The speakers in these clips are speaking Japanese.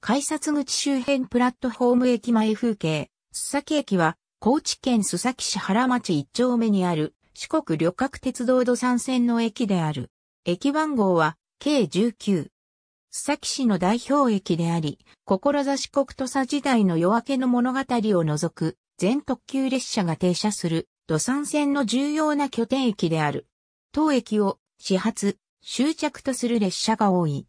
改札口周辺プラットフォーム駅前風景、須崎駅は、高知県須崎市原町一丁目にある、四国旅客鉄道土産線の駅である。駅番号は、計19。須崎市の代表駅であり、志国土佐時代の夜明けの物語を除く、全特急列車が停車する、土産線の重要な拠点駅である。当駅を、始発、終着とする列車が多い。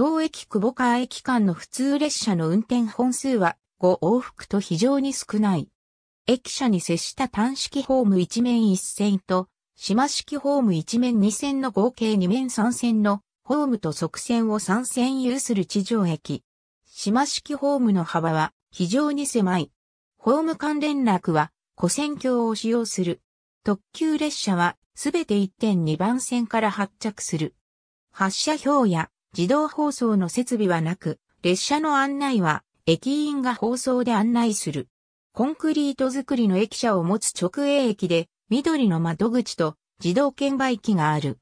当駅久保川駅間の普通列車の運転本数は5往復と非常に少ない。駅舎に接した単式ホーム1面1線と、島式ホーム1面2線の合計2面3線のホームと側線を3線有する地上駅。島式ホームの幅は非常に狭い。ホーム間連絡は古線橋を使用する。特急列車はすべて1.2番線から発着する。発車表や自動放送の設備はなく、列車の案内は駅員が放送で案内する。コンクリート作りの駅舎を持つ直営駅で、緑の窓口と自動券売機がある。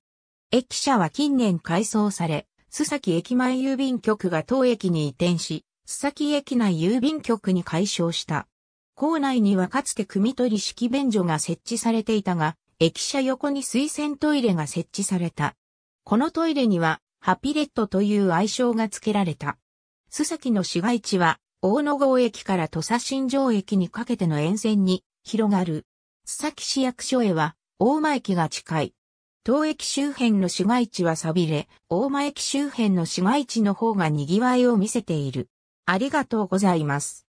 駅舎は近年改装され、須崎駅前郵便局が当駅に移転し、須崎駅内郵便局に改称した。構内にはかつて組取り式便所が設置されていたが、駅舎横に水洗トイレが設置された。このトイレにはハピレットという愛称が付けられた。須崎の市街地は、大野郷駅から土佐新城駅にかけての沿線に広がる。須崎市役所へは、大間駅が近い。東駅周辺の市街地は錆びれ、大間駅周辺の市街地の方が賑わいを見せている。ありがとうございます。